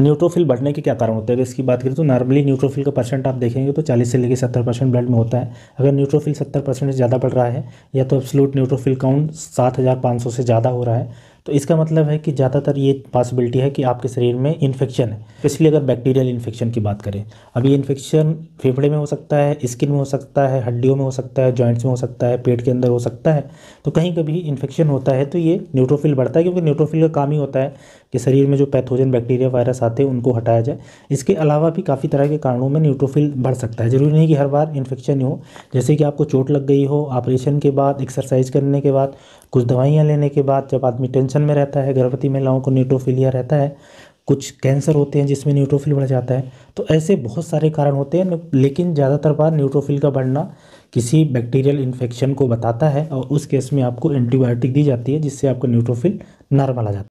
neutrophil बढ़ने के क्या कारण होते हैं अगर इसकी बात करें तो नॉर्मली न्यूट्रोफिल का परसेंट आप देखेंगे तो 40 से लेकर 70 परसेंट ब्लड में होता है अगर न्यूट्रोफिल 70 परसेंट से ज़्यादा बढ़ रहा है या तो एब्सोलूट न्यूट्रोफिल काउंट 7500 से ज़्यादा हो रहा है तो इसका मतलब है कि ज़्यादातर ये पॉसिबिलिटी है कि आपके शरीर में इन्फेक्शन है स्पेशली अगर बैक्टीरियल इन्फेक्शन की बात करें अब ये इन्फेक्शन फेफड़े में हो सकता है स्किन में हो सकता है हड्डियों में हो सकता है जॉइंट्स में हो सकता है पेट के अंदर हो सकता है तो कहीं कभी इन्फेक्शन होता है तो ये न्यूट्रोफिल बढ़ता है क्योंकि न्यूट्रोफिल का काम ही होता है कि शरीर में जो पैथोजन बैक्टीरिया वायरस आते हैं उनको हटाया जाए इसके अलावा भी काफ़ी तरह के कारणों में न्यूट्रोफिल बढ़ सकता है ज़रूरी नहीं कि हर बार इन्फेक्शन ही हो जैसे कि आपको चोट लग गई हो ऑपरेशन के बाद एक्सरसाइज करने के बाद कुछ दवाइयाँ लेने के बाद जब आदमी टेंशन टेंशन में रहता है गर्भवती महिलाओं को न्यूट्रोफिलिया रहता है कुछ कैंसर होते हैं जिसमें न्यूट्रोफिल बढ़ जाता है तो ऐसे बहुत सारे कारण होते हैं लेकिन ज़्यादातर बार न्यूट्रोफिल का बढ़ना किसी बैक्टीरियल इन्फेक्शन को बताता है और उस केस में आपको एंटीबायोटिक दी जाती है जिससे आपका न्यूट्रोफिल नॉर्मल आ जाता है